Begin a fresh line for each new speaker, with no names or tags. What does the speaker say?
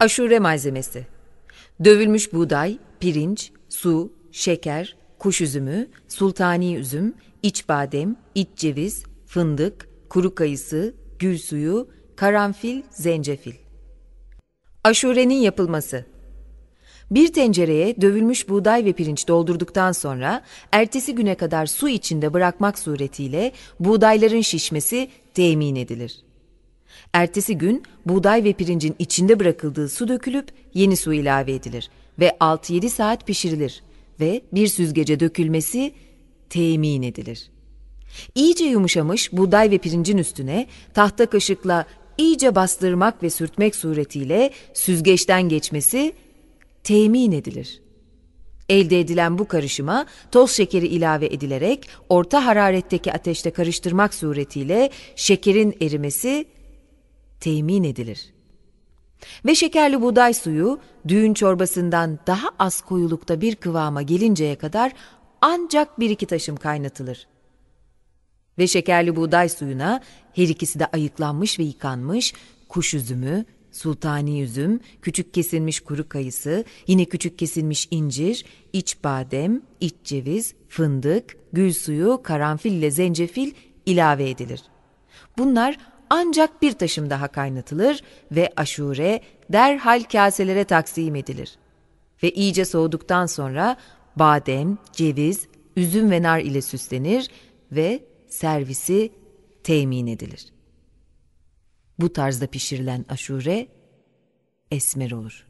Aşure malzemesi. Dövülmüş buğday, pirinç, su, şeker, kuş üzümü, sultani üzüm, iç badem, iç ceviz, fındık, kuru kayısı, gül suyu, karanfil, zencefil. Aşurenin yapılması. Bir tencereye dövülmüş buğday ve pirinç doldurduktan sonra ertesi güne kadar su içinde bırakmak suretiyle buğdayların şişmesi temin edilir. Ertesi gün buğday ve pirincin içinde bırakıldığı su dökülüp yeni su ilave edilir ve 6-7 saat pişirilir ve bir süzgece dökülmesi temin edilir. İyice yumuşamış buğday ve pirincin üstüne tahta kaşıkla iyice bastırmak ve sürtmek suretiyle süzgeçten geçmesi temin edilir. Elde edilen bu karışıma toz şekeri ilave edilerek orta hararetteki ateşte karıştırmak suretiyle şekerin erimesi temin edilir. Ve şekerli buğday suyu düğün çorbasından daha az koyulukta bir kıvama gelinceye kadar ancak bir iki taşım kaynatılır. Ve şekerli buğday suyuna her ikisi de ayıklanmış ve yıkanmış kuş üzümü, sultani üzüm, küçük kesilmiş kuru kayısı, yine küçük kesilmiş incir, iç badem, iç ceviz, fındık, gül suyu, karanfil ile zencefil ilave edilir. Bunlar ancak bir taşım daha kaynatılır ve aşure derhal kaselere taksim edilir. Ve iyice soğuduktan sonra badem, ceviz, üzüm ve nar ile süslenir ve servisi temin edilir. Bu tarzda pişirilen aşure esmer olur.''